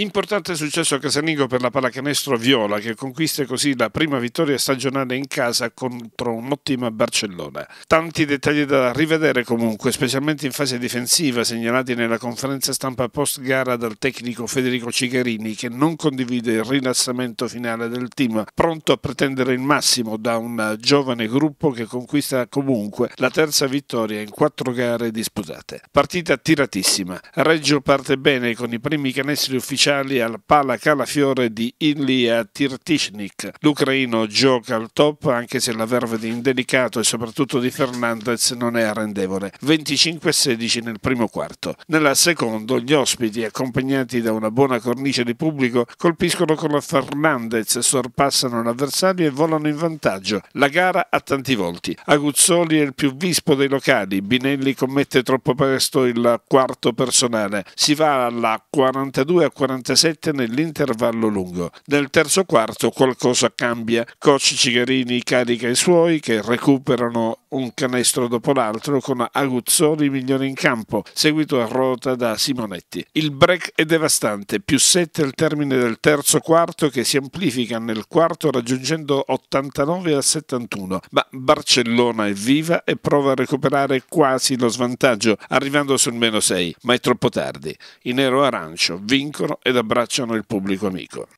Importante successo a Casalingo per la pallacanestro Viola che conquista così la prima vittoria stagionale in casa contro un'ottima Barcellona. Tanti dettagli da rivedere comunque, specialmente in fase difensiva, segnalati nella conferenza stampa post gara dal tecnico Federico Cigarini che non condivide il rilassamento finale del team, pronto a pretendere il massimo da un giovane gruppo che conquista comunque la terza vittoria in quattro gare disputate. Partita tiratissima. Reggio parte bene con i primi canestri ufficiali ufficiali al Pala Calafiore di Ilya Tirtishnik. L'ucraino gioca al top anche se la verve di Indelicato e soprattutto di Fernandez non è arrendevole. 25-16 nel primo quarto. Nella secondo gli ospiti, accompagnati da una buona cornice di pubblico, colpiscono con la Fernandez, sorpassano l'avversario e volano in vantaggio. La gara ha tanti volti. Aguzzoli è il più vispo dei locali, Binelli commette troppo presto il quarto personale. Si va alla 42 a 42 47 nell'intervallo lungo. Nel terzo quarto qualcosa cambia. Coach Cigarini carica i suoi che recuperano un canestro dopo l'altro con Aguzzori migliore in campo, seguito a ruota da Simonetti. Il break è devastante, più 7 al termine del terzo quarto che si amplifica nel quarto raggiungendo 89 a 71, ma Barcellona è viva e prova a recuperare quasi lo svantaggio, arrivando sul meno 6, ma è troppo tardi. I nero-arancio vincono ed abbracciano il pubblico amico.